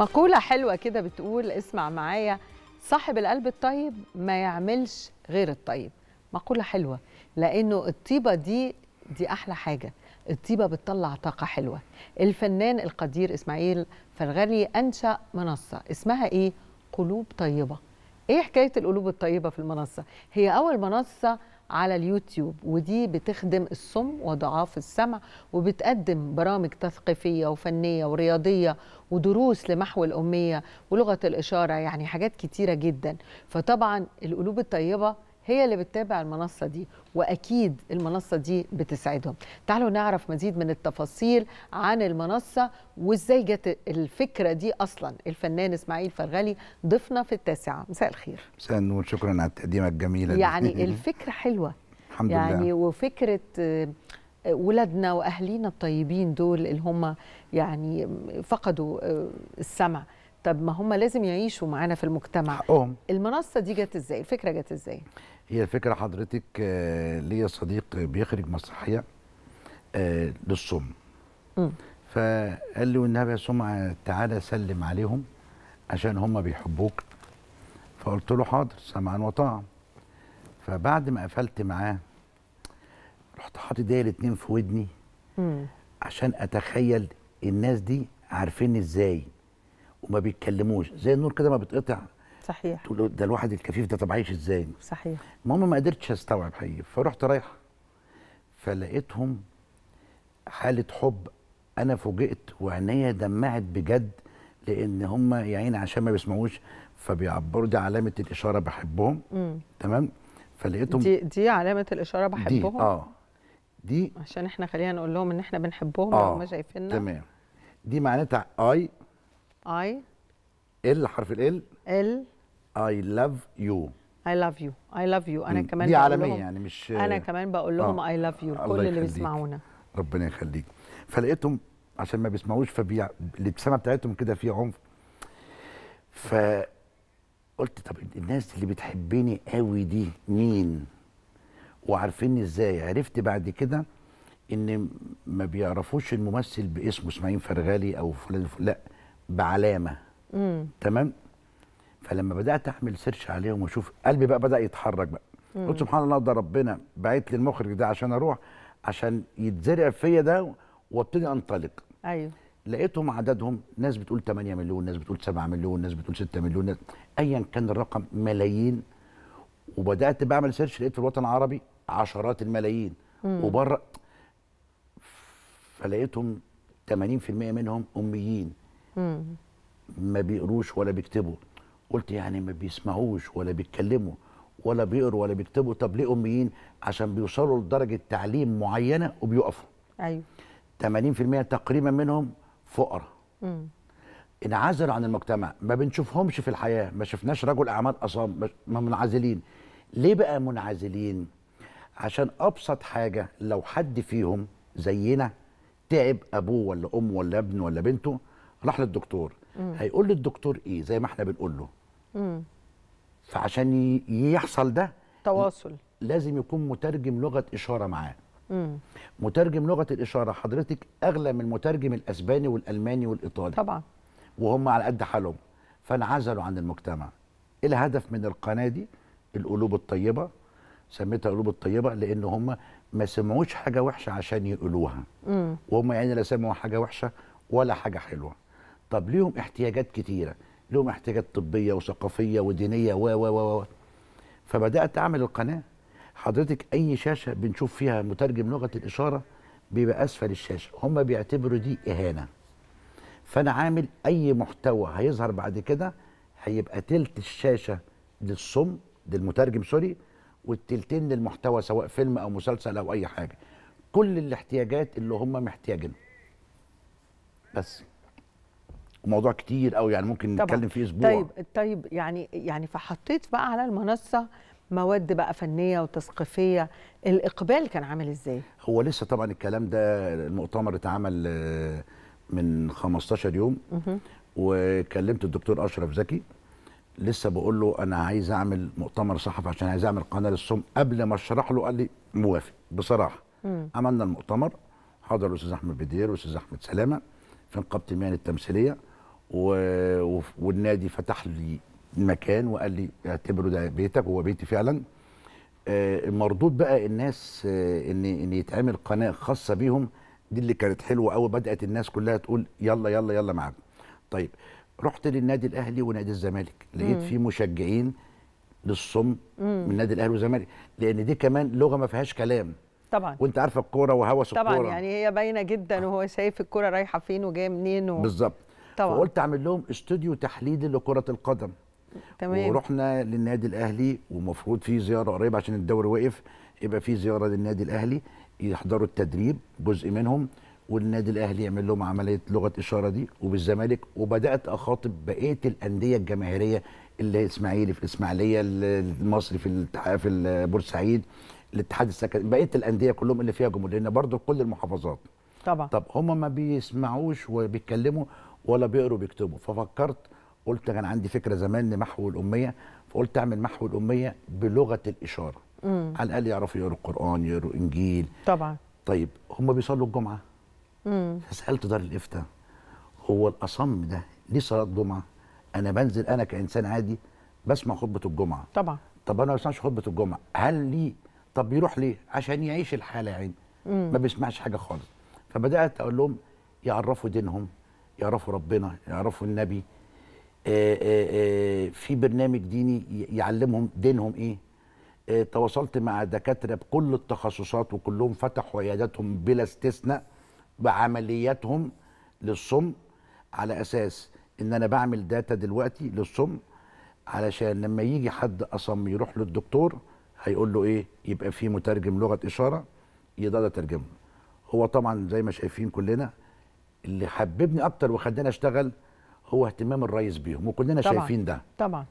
مقولة حلوة كده بتقول اسمع معايا صاحب القلب الطيب ما يعملش غير الطيب مقولة حلوة لأنه الطيبة دي دي أحلى حاجة الطيبة بتطلع طاقة حلوة الفنان القدير إسماعيل فرغلي أنشأ منصة اسمها إيه؟ قلوب طيبة إيه حكاية القلوب الطيبة في المنصة؟ هي أول منصة على اليوتيوب ودي بتخدم الصم وضعاف السمع وبتقدم برامج تثقيفيه وفنيه ورياضيه ودروس لمحو الاميه ولغه الاشاره يعني حاجات كتيره جدا فطبعا القلوب الطيبه هي اللي بتتابع المنصه دي واكيد المنصه دي بتسعدهم تعالوا نعرف مزيد من التفاصيل عن المنصه وازاي جت الفكره دي اصلا الفنان اسماعيل فرغلي ضيفنا في التاسعه مساء الخير مساء النور شكرا على التقديمه الجميله دي. يعني الفكره حلوه الحمد يعني لله يعني وفكره آه، ولادنا واهالينا الطيبين دول اللي هم يعني فقدوا آه، السمع طب ما هم لازم يعيشوا معانا في المجتمع حقهم المنصه دي جت ازاي الفكره جت ازاي هي الفكره حضرتك آه، ليا صديق بيخرج مسرحيه آه، للصم فقال لي والنبي يا سمعه آه، تعالى سلم عليهم عشان هم بيحبوك فقلت له حاضر سمعا وطاعا فبعد ما قفلت معاه رحت حاطط ايديا الاثنين في ودني عشان اتخيل الناس دي عارفيني ازاي وما بيتكلموش زي النور كده ما بيتقطع صحيح تقول ده الواحد الكفيف ده طب عايش ازاي صحيح المهم ما قدرتش استوعب حقيقي فرحت رايح فلقيتهم حاله حب انا فوجئت وعينيا دمعت بجد لان هم يا عيني عشان ما بيسمعوش فبيعبروا دي علامه الاشاره بحبهم مم. تمام فلقيتهم دي دي علامه الاشاره بحبهم دي اه دي عشان احنا خلينا نقول لهم ان احنا بنحبهم آه. لو هم شايفيننا تمام دي معناتها اي اي ال حرف ال ال اي لاف يو اي لاف يو اي لاف يو انا كمان دي عالميه يعني مش انا كمان بقول لهم اي لاف يو كل اللي بيسمعونا ربنا يخليك فلقيتهم عشان ما بيسمعوش الابتسامة بتاعتهم كده فيها عنف فقلت طب الناس اللي بتحبني قوي دي مين وعارفيني ازاي عرفت بعد كده ان ما بيعرفوش الممثل باسمه اسماعيل فرغالي او فلان لا بعلامه مم. تمام فلما بدات اعمل سيرش عليهم واشوف قلبي بقى بدا يتحرك بقى مم. قلت سبحان الله ده ربنا بعت لي المخرج ده عشان اروح عشان يتزرع فيا ده وابتدي انطلق ايوه لقيتهم عددهم ناس بتقول 8 مليون ناس بتقول 7 مليون ناس بتقول 6 مليون ناس ايا كان الرقم ملايين وبدات بعمل سيرش لقيت في الوطن العربي عشرات الملايين وبره فلقيتهم 80% منهم اميين مم. ما بيقروش ولا بيكتبوا قلت يعني ما بيسمعوش ولا بيتكلموا ولا بيقروا ولا بيكتبوا طب ليه اميين عشان بيوصلوا لدرجه تعليم معينه وبيقفوا ايوه 80% تقريبا منهم فقراء انعزلوا عن المجتمع ما بنشوفهمش في الحياه ما شفناش رجل اعمال اصلا ما منعزلين ليه بقى منعزلين عشان ابسط حاجه لو حد فيهم زينا تعب ابوه ولا امه ولا ابنه ولا بنته راح للدكتور مم. هيقول للدكتور ايه زي ما احنا بنقول له فعشان يحصل ده تواصل لازم يكون مترجم لغه اشاره معاه مم. مترجم لغه الاشاره حضرتك اغلى من مترجم الاسباني والالماني والايطالي طبعا وهم على قد حالهم فانعزلوا عن المجتمع إيه الهدف من القناه دي القلوب الطيبه سميتها قلوب الطيبه لان هم ما سمعوش حاجه وحشه عشان يقولوها وهم يعني لا سمعوا حاجه وحشه ولا حاجه حلوه طب ليهم احتياجات كتيره لهم احتياجات طبيه وثقافيه ودينيه و و و فبدات اعمل القناه حضرتك اي شاشه بنشوف فيها مترجم لغه الاشاره بيبقى اسفل الشاشه هم بيعتبروا دي اهانه فانا عامل اي محتوى هيظهر بعد كده هيبقى تلت الشاشه للصم للمترجم سوري والتلتين للمحتوى سواء فيلم او مسلسل او اي حاجه كل الاحتياجات اللي هم محتاجينها بس موضوع كتير قوي يعني ممكن طبعًا. نتكلم فيه اسبوع طيب طيب يعني يعني فحطيت بقى على المنصه مواد بقى فنيه وتثقيفيه الاقبال كان عامل ازاي هو لسه طبعا الكلام ده المؤتمر اتعمل آه، من 15 يوم وكلمت الدكتور اشرف زكي لسه بقول له انا عايز اعمل مؤتمر صحفي عشان عايز اعمل قناه للصوم قبل ما اشرح له قال لي موافق بصراحه عملنا المؤتمر حضر الاستاذ احمد بدير والاستاذ احمد سلامه في نقابه المهن التمثيليه و... والنادي فتح لي مكان وقال لي اعتبره ده بيتك هو بيتي فعلا آه، مردود بقى الناس آه، ان ان يتعمل قناه خاصه بيهم دي اللي كانت حلوه قوي بدات الناس كلها تقول يلا يلا يلا معاكم طيب رحت للنادي الاهلي ونادي الزمالك لقيت في مشجعين للصم من النادي الاهلي والزمالك لان دي كمان لغه ما فيهاش كلام طبعا وانت عارفه الكوره وهوس الكوره طبعا يعني هي باينه جدا وهو شايف الكوره رايحه فين وجايه منين و... بالظبط طبعا فقلت اعمل لهم استوديو تحليلي لكره القدم تمام ورحنا للنادي الاهلي ومفروض في زياره قريبه عشان الدوري وقف يبقى في زياره للنادي الاهلي يحضروا التدريب جزء منهم والنادي الاهلي يعمل لهم عمليه لغه اشاره دي وبالزمالك وبدات اخاطب بقيه الانديه الجماهيريه اللي اسماعيلي في الاسماعيليه المصري في في بورسعيد الاتحاد السكن بقيه الانديه كلهم اللي فيها جمهور لان برضه كل المحافظات طبعا طب هم ما بيسمعوش وبيتكلموا ولا بيقروا بيكتبوا ففكرت قلت كان عندي فكره زمان لمحو الاميه فقلت اعمل محو الاميه بلغه الاشاره مم. على الاقل يعرفوا يقروا قران يقروا انجيل طبعا طيب هم بيصلوا الجمعه امم فسالت دار الافتاء هو الاصم ده ليه صلاه جمعه انا بنزل انا كانسان عادي بسمع خطبه الجمعه طبعا طب انا ما بسمعش خطبه الجمعه هل ليه طب بيروح ليه عشان يعيش الحاله يا عيني ما بيسمعش حاجه خالص فبدات اقول لهم يعرفوا دينهم يعرفوا ربنا يعرفوا النبي آآ آه، آآ آه، آه، في برنامج ديني يعلمهم دينهم ايه تواصلت مع دكاتره بكل التخصصات وكلهم فتحوا عياداتهم بلا استثناء بعملياتهم للصم على اساس ان انا بعمل داتا دلوقتي للصم علشان لما يجي حد اصم يروح للدكتور هيقول له ايه يبقى في مترجم لغه اشاره يقدر يترجمه هو طبعا زي ما شايفين كلنا اللي حببني اكتر وخلاني اشتغل هو اهتمام الرئيس بيهم وكلنا طبعًا. شايفين ده طبعا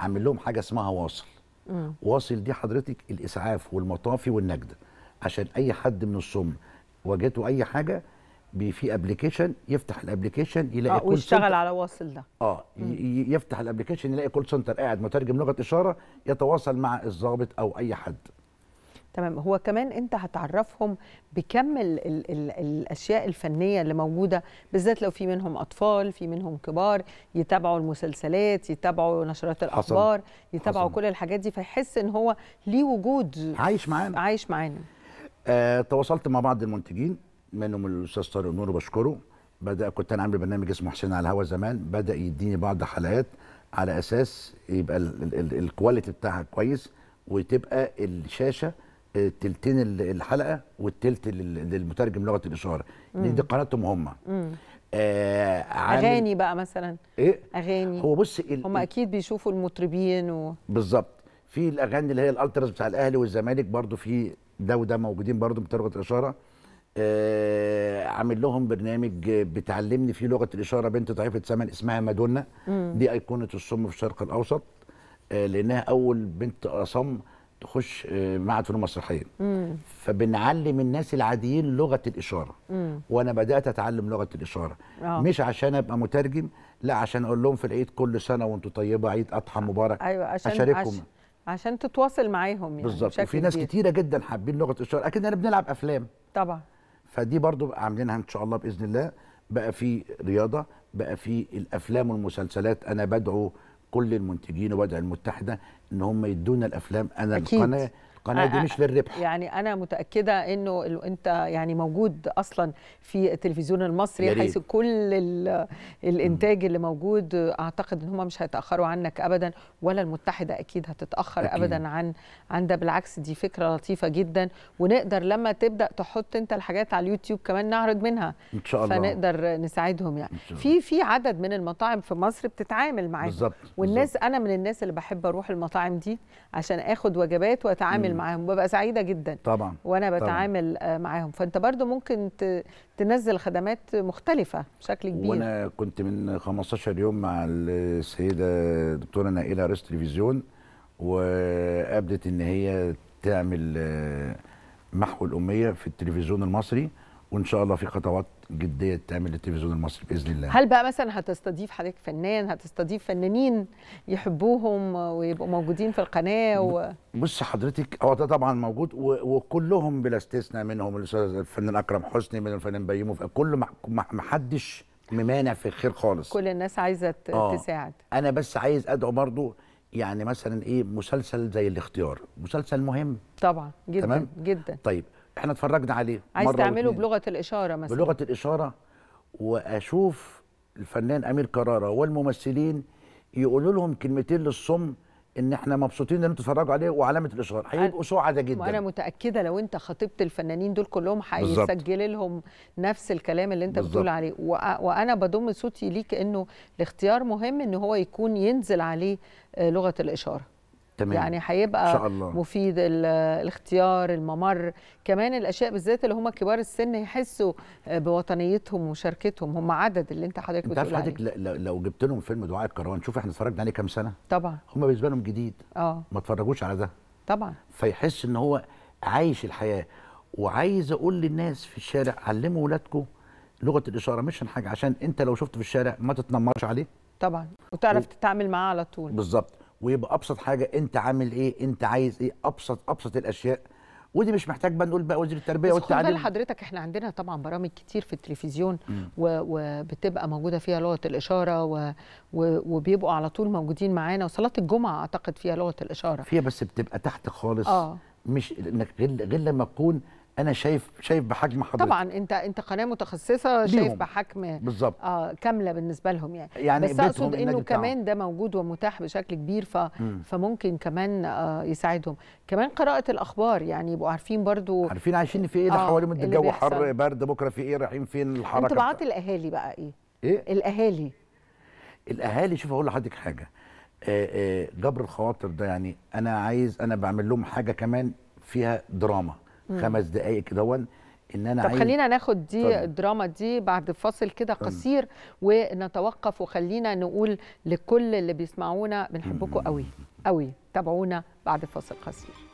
عامل لهم حاجه اسمها واصل مم. واصل دي حضرتك الاسعاف والمطافي والنجده عشان اي حد من الصم واجهته اي حاجه في ابلكيشن يفتح الابلكيشن يلاقي آه كل ويشتغل سنتر. على واصل ده اه مم. يفتح الابلكيشن يلاقي كول سنتر قاعد مترجم لغه اشاره يتواصل مع الضابط او اي حد تمام هو كمان انت هتعرفهم بكم الـ الـ الـ الاشياء الفنيه اللي موجوده بالذات لو في منهم اطفال في منهم كبار يتابعوا المسلسلات يتابعوا نشرات الاخبار حصل. يتابعوا حصل. كل الحاجات دي فيحس ان هو ليه وجود عايش معانا عايش معانا آه، تواصلت مع بعض المنتجين منهم الاستاذ طارق نور بشكره بدا كنت انا عامل برنامج اسمه حسين على الهوا زمان بدا يديني بعض حلقات على اساس يبقى الكواليتي بتاعها كويس وتبقى الشاشه تلتين الحلقه والتلت للمترجم لغه الاشاره دي, دي قناتهم هم آه اغاني بقى مثلا ايه اغاني هو بص هم اكيد بيشوفوا المطربين و... بالظبط في الاغاني اللي هي الالتراس بتاع الاهلي والزمالك برضو في ده وده موجودين برضو لغه الاشاره آه عامل لهم برنامج بتعلمني فيه لغه الاشاره بنت ضعيفه ثمن اسمها مادونا دي ايقونه الصم في الشرق الاوسط آه لانها اول بنت اصم تخش آه، معهد فنون مسرحيه فبنعلم الناس العاديين لغه الاشاره مم. وانا بدات اتعلم لغه الاشاره أوه. مش عشان ابقى مترجم لا عشان اقول لهم في العيد كل سنه وانتم طيبه عيد اضحى مبارك ايوه عشان اشاركهم عشان, عشان تتواصل معاهم يعني بالظبط وفي ناس كتيره جدا حابين لغه الاشاره اكيد انا بنلعب افلام طبعا فدي برضو عاملينها ان شاء الله باذن الله بقى في رياضه بقى في الافلام والمسلسلات انا بدعو كل المنتجين والولايات المتحده ان هم يدونا الافلام انا أكيد. القناه قناه دي مش للربح يعني انا متاكده انه انت يعني موجود اصلا في التلفزيون المصري حيث كل الانتاج اللي موجود اعتقد ان هم مش هيتاخروا عنك ابدا ولا المتحده اكيد هتتاخر أكيد. ابدا عن عن ده بالعكس دي فكره لطيفه جدا ونقدر لما تبدا تحط انت الحاجات على اليوتيوب كمان نعرض منها ان شاء الله فنقدر نساعدهم يعني في في عدد من المطاعم في مصر بتتعامل معاهم بالظبط والناس بالزبط. انا من الناس اللي بحب اروح المطاعم دي عشان اخد وجبات واتعامل معاهم ببقى سعيده جدا طبعا وانا بتعامل آه، معاهم فانت برضو ممكن تنزل خدمات مختلفه بشكل كبير وانا كنت من 15 يوم مع السيده دكتوره نائله رئيس تلفزيون وقابلت ان هي تعمل آه، محو الاميه في التلفزيون المصري وان شاء الله في خطوات جديه تعمل التلفزيون المصري باذن الله هل بقى مثلا هتستضيف حضرتك فنان هتستضيف فنانين يحبوهم ويبقوا موجودين في القناه و... بص حضرتك هو ده طبعا موجود وكلهم بلا استثناء منهم الاستاذ الفنان اكرم حسني من الفنان بيومي كل ما حدش ممانع في الخير خالص كل الناس عايزه آه. تساعد انا بس عايز ادعو برضو يعني مثلا ايه مسلسل زي الاختيار مسلسل مهم طبعا جدا تمام؟ جدا طيب احنا اتفرجنا عليه عايز تعمله بلغه الاشاره مثلا بلغه الاشاره واشوف الفنان امير كراره والممثلين يقولوا لهم كلمتين للصم ان احنا مبسوطين ان انتوا تتفرجوا عليه وعلامه الاشاره هيبقوا سعداء جدا وانا متاكده لو انت خطبت الفنانين دول كلهم هيسجل لهم نفس الكلام اللي انت بالزبط. بتقول عليه وانا بضم صوتي ليك انه الاختيار مهم ان هو يكون ينزل عليه آه، لغه الاشاره تمام. يعني هيبقى مفيد الاختيار الممر كمان الاشياء بالذات اللي هم كبار السن يحسوا آه، بوطنيتهم ومشاركتهم هم عدد اللي انت حضرتك بتقول عليه لو جبت لهم فيلم دعاء الكروان شوف احنا اتفرجنا عليه كام سنه طبعا هم بالنسبه لهم جديد اه ما اتفرجوش على ده طبعا فيحس ان هو عايش الحياه وعايز اقول للناس في الشارع علموا اولادكم لغه الاشاره مش حاجه عشان انت لو شفته في الشارع ما تتنمرش عليه طبعا وتعرف و... تتعامل معاه على طول بالظبط ويبقى ابسط حاجه انت عامل ايه انت عايز ايه ابسط ابسط الاشياء ودي مش محتاج بقى نقول بقى وزير التربيه والتعليم بس حضرتك احنا عندنا طبعا برامج كتير في التلفزيون و... وبتبقى موجوده فيها لغه الاشاره و... و... وبيبقوا على طول موجودين معانا وصلاه الجمعه اعتقد فيها لغه الاشاره فيها بس بتبقى تحت خالص آه. مش انك غير غير لما تكون انا شايف شايف بحجم حضرتك طبعا انت انت قناه متخصصه شايف بحجم بالظبط اه كامله بالنسبه لهم يعني, يعني بس اقصد انه كمان ده موجود ومتاح بشكل كبير ف مم. فممكن كمان آه يساعدهم كمان قراءه الاخبار يعني يبقوا عارفين برضو عارفين عايشين في ايه ده آه حواليهم الجو حر برد بكره في ايه رايحين فين الحركه انطباعات الاهالي بقى ايه؟ ايه؟ الاهالي الاهالي شوف اقول لحضرتك حاجه آه، آه، جبر الخواطر ده يعني انا عايز انا بعمل لهم حاجه كمان فيها دراما خمس دقائق كده ان انا طب عايز خلينا ناخد دي طبعا. الدراما دي بعد فاصل كده قصير ونتوقف وخلينا نقول لكل اللي بيسمعونا بنحبكم قوي قوي تابعونا بعد فاصل قصير